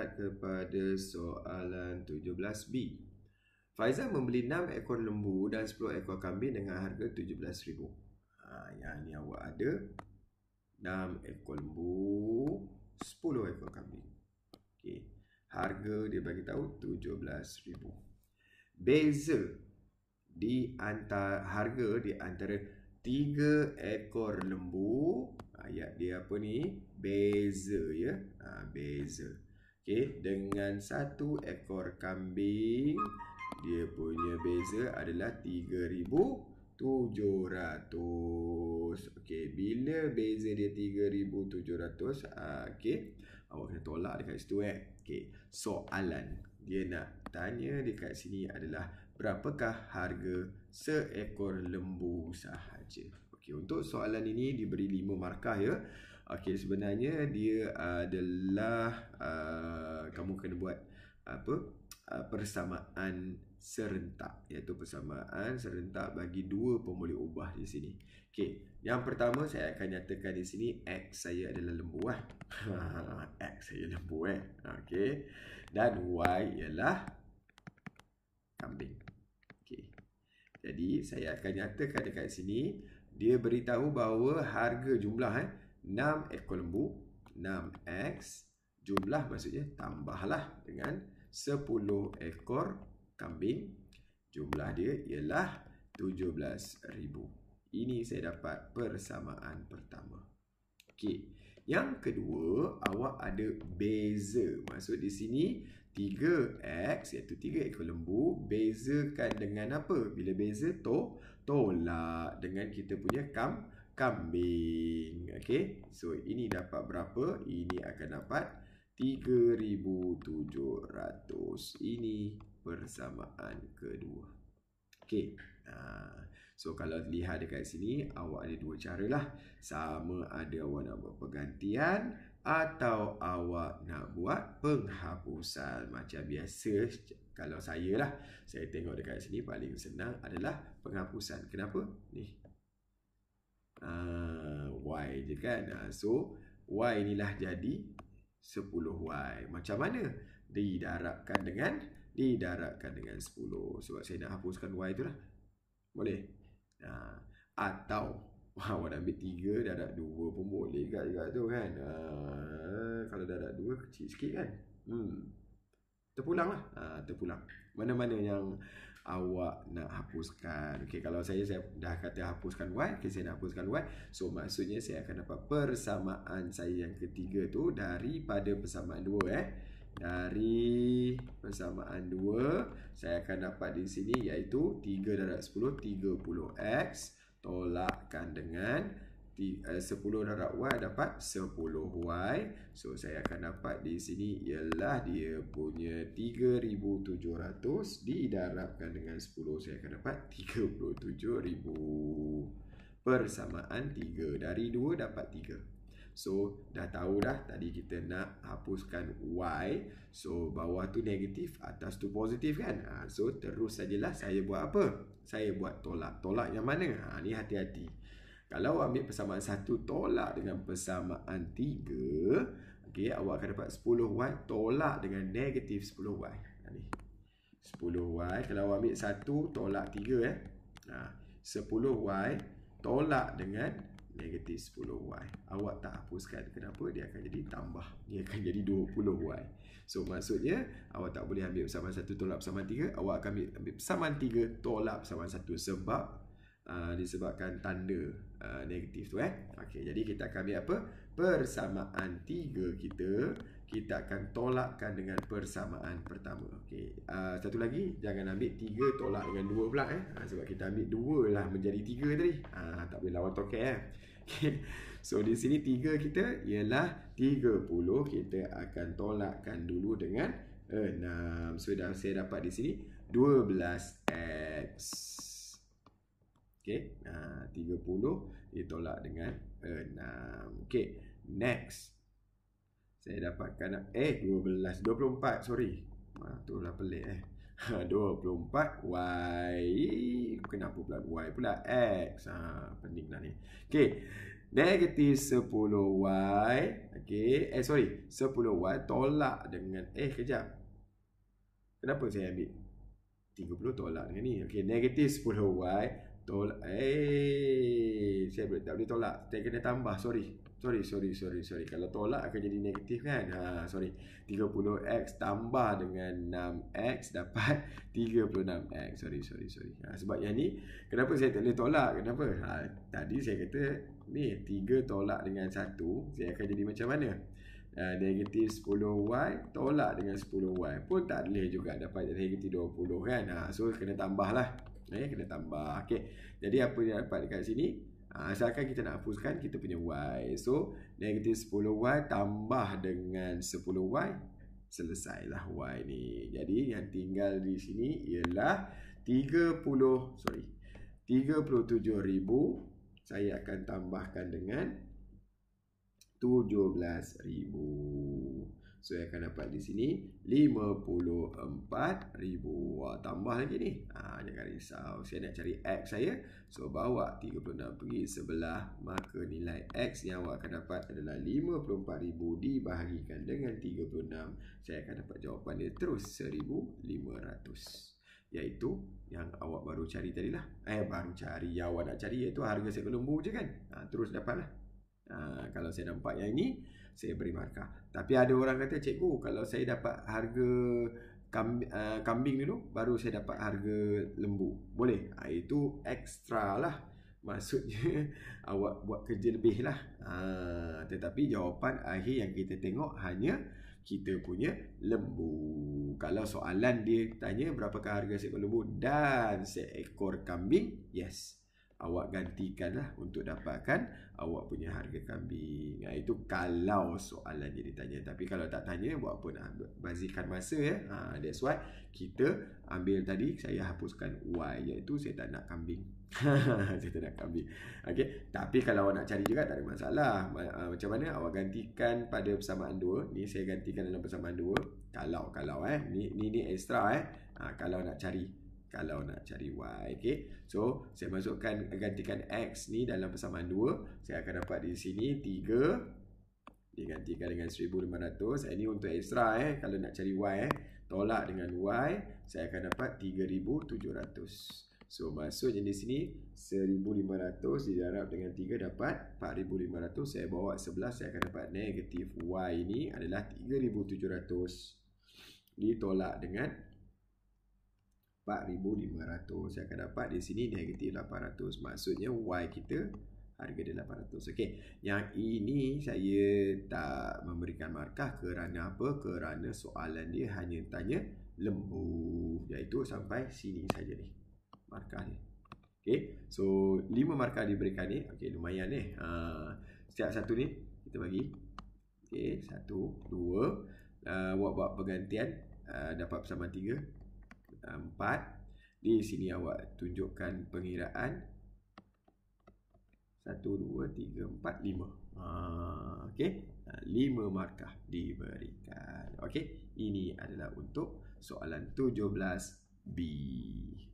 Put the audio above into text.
melihat kepada soalan 17B. Faizal membeli 6 ekor lembu dan 10 ekor kambing dengan harga RM17,000. Ha, yang ni awak ada. 6 ekor lembu, 10 ekor kambing. Okay, Harga dia bagi tahu RM17,000. Beza di antara harga di antara 3 ekor lembu ha, ayat dia apa ni beza ya ha, beza Okey, dengan satu ekor kambing dia punya beza adalah 3700. Okey, bila beza dia 3700, ah okey. Awak kena tolak dekat situ eh. Okey, soalan dia nak tanya dekat sini adalah berapakah harga seekor lembu sahaja. Okey, untuk soalan ini diberi 5 markah ya. Okey sebenarnya dia adalah uh, kamu kena buat apa uh, persamaan serentak iaitu persamaan serentak bagi dua pemboleh ubah di sini. Okey, yang pertama saya akan nyatakan di sini x saya adalah lembu eh. x saya lembu eh. Okey. Dan y ialah kambing. Okey. Jadi saya akan nyatakan dekat sini dia beritahu bahawa harga jumlah eh 6 ekor lembu 6x jumlah maksudnya tambahlah dengan 10 ekor kambing jumlah dia ialah 17000 ini saya dapat persamaan pertama okey yang kedua awak ada beza maksud di sini 3x iaitu 3 ekor lembu bezakan dengan apa bila beza to tolak dengan kita punya kambing kambing. Okey. So ini dapat berapa? Ini akan dapat 3700. Ini persamaan kedua. Okey. Ah, so kalau lihat dekat sini awak ada dua cara lah. Sama ada awak nak buat pergantian atau awak nak buat penghapusan macam biasa kalau saya lah saya tengok dekat sini paling senang adalah penghapusan kenapa ni uh, ah, Y je kan uh, So Y inilah jadi 10Y Macam mana Didarabkan dengan Didarabkan dengan 10 Sebab saya nak hapuskan Y tu lah Boleh uh, Atau Wow, nak ambil tiga, darab dua pun boleh juga, juga tu kan. Uh, kalau darab dua, kecil sikit kan. Hmm terpulang lah ha, ah, terpulang mana-mana yang awak nak hapuskan okay, kalau saya saya dah kata hapuskan Y okay, saya nak hapuskan Y so maksudnya saya akan dapat persamaan saya yang ketiga tu daripada persamaan dua eh dari persamaan dua saya akan dapat di sini iaitu 3 darab 10 30x tolakkan dengan 10 darab eh, Y dapat 10 Y So saya akan dapat di sini Ialah dia punya 3700 Didarabkan dengan 10 Saya akan dapat 37000 Persamaan 3 Dari 2 dapat 3 So dah tahu dah Tadi kita nak hapuskan Y So bawah tu negatif Atas tu positif kan ha, So terus sajalah saya buat apa Saya buat tolak Tolak yang mana ha, Ni hati-hati kalau awak ambil persamaan satu tolak dengan persamaan tiga, okay? awak akan dapat 10y tolak dengan negatif 10y. Ni. 10y kalau awak ambil satu tolak tiga, eh. Nah, 10y tolak dengan negatif 10y. Awak tak hapuskan kenapa dia akan jadi tambah. Dia akan jadi 20y. So maksudnya awak tak boleh ambil persamaan satu tolak persamaan tiga. awak akan ambil, ambil persamaan 3 tolak persamaan satu sebab Uh, disebabkan tanda uh, negatif tu eh. Okey, jadi kita akan ambil apa? Persamaan tiga kita kita akan tolakkan dengan persamaan pertama. Okey. Uh, satu lagi, jangan ambil tiga tolak dengan dua pula eh. Uh, sebab kita ambil dua lah menjadi tiga tadi. Uh, tak boleh lawan tokek eh. Okey. So di sini tiga kita ialah 30 kita akan tolakkan dulu dengan 6. So dah saya dapat di sini 12x Okay, uh, 30 ditolak dengan 6. Okay, next. Saya dapatkan, eh 12, 24 sorry. Ah, tu lah pelik eh. 24 Y Kenapa pula Y pula X ha, ah, Pening lah ni Okay Negatif 10 Y Okay Eh sorry 10 Y Tolak dengan Eh kejap Kenapa saya ambil 30 tolak dengan ni Okay Negatif 10 Y Tolak. Eh, saya boleh, tak boleh tolak. Saya kena tambah. Sorry. Sorry, sorry, sorry, sorry. Kalau tolak akan jadi negatif kan? Ha, sorry. 30x tambah dengan 6x dapat 36x. Sorry, sorry, sorry. Ha, sebab yang ni, kenapa saya tak boleh tolak? Kenapa? Ha, tadi saya kata, ni 3 tolak dengan 1, saya akan jadi macam mana? Ha, negatif 10y tolak dengan 10y pun tak boleh juga dapat negatif 20 kan? Ha, so, kena tambahlah. lah. Eh, kena tambah. Okey. Jadi apa yang dapat dekat sini? Ha, asalkan kita nak hapuskan kita punya y. So, negatif 10y tambah dengan 10y. Selesailah y ni. Jadi yang tinggal di sini ialah 30, sorry. 37,000 saya akan tambahkan dengan 17,000. So yang akan dapat di sini 54,000 Wah tambah lagi ni ha, Jangan risau Saya nak cari X saya So bawa 36 pergi sebelah Maka nilai X yang awak akan dapat adalah 54,000 dibahagikan dengan 36 Saya akan dapat jawapan dia terus 1,500 Iaitu yang awak baru cari tadi lah Eh baru cari yang awak nak cari Iaitu harga saya kelembu je kan ha, Terus dapat lah ha, Kalau saya nampak yang ini saya beri markah. Tapi ada orang kata, cikgu kalau saya dapat harga eh, kambing, uh, dulu, baru saya dapat harga lembu. Boleh? Ha, itu ekstra lah. Maksudnya awak buat kerja lebih lah. Ha, tetapi jawapan akhir yang kita tengok hanya kita punya lembu. Kalau soalan dia tanya berapakah harga seekor lembu dan seekor kambing, Yes awak gantikanlah untuk dapatkan awak punya harga kambing. Ha, itu kalau soalan jadi tanya. Tapi kalau tak tanya, buat apa nak bazirkan masa. Ya? Ha, that's why kita ambil tadi, saya hapuskan why. Iaitu saya tak nak kambing. saya tak nak kambing. Okay? Tapi kalau awak nak cari juga, tak ada masalah. Ha, macam mana awak gantikan pada persamaan dua. Ni saya gantikan dalam persamaan dua. Kalau, kalau eh. Ni, ni, ni extra eh. Ha, kalau nak cari kalau nak cari y okay. so saya masukkan gantikan x ni dalam persamaan 2 saya akan dapat di sini 3 digantikan dengan 1500 ini untuk extra eh kalau nak cari y eh tolak dengan y saya akan dapat 3700 so masuk jenis sini 1500 didarab dengan 3 dapat 4500 saya bawa sebelah. saya akan dapat negatif y ni adalah 3700 ditolak dengan 4,500 Saya akan dapat di sini negatif 800 Maksudnya Y kita harga dia 800 okay. Yang ini saya tak memberikan markah kerana apa? Kerana soalan dia hanya tanya lembu Iaitu sampai sini saja ni Markah ni Okay, so 5 markah diberikan ni Okay, lumayan ni ha, Setiap satu ni, kita bagi Okay, satu, dua uh, Buat-buat pergantian uh, Dapat bersama tiga, empat Di sini awak tunjukkan pengiraan satu dua tiga empat lima ha, Okey ha, lima markah diberikan Okey Ini adalah untuk soalan tujuh belas b